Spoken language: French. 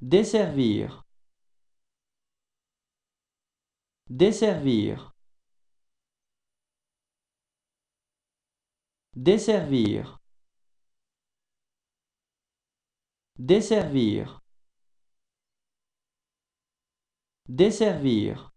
Desservir Desservir Desservir Desservir Desservir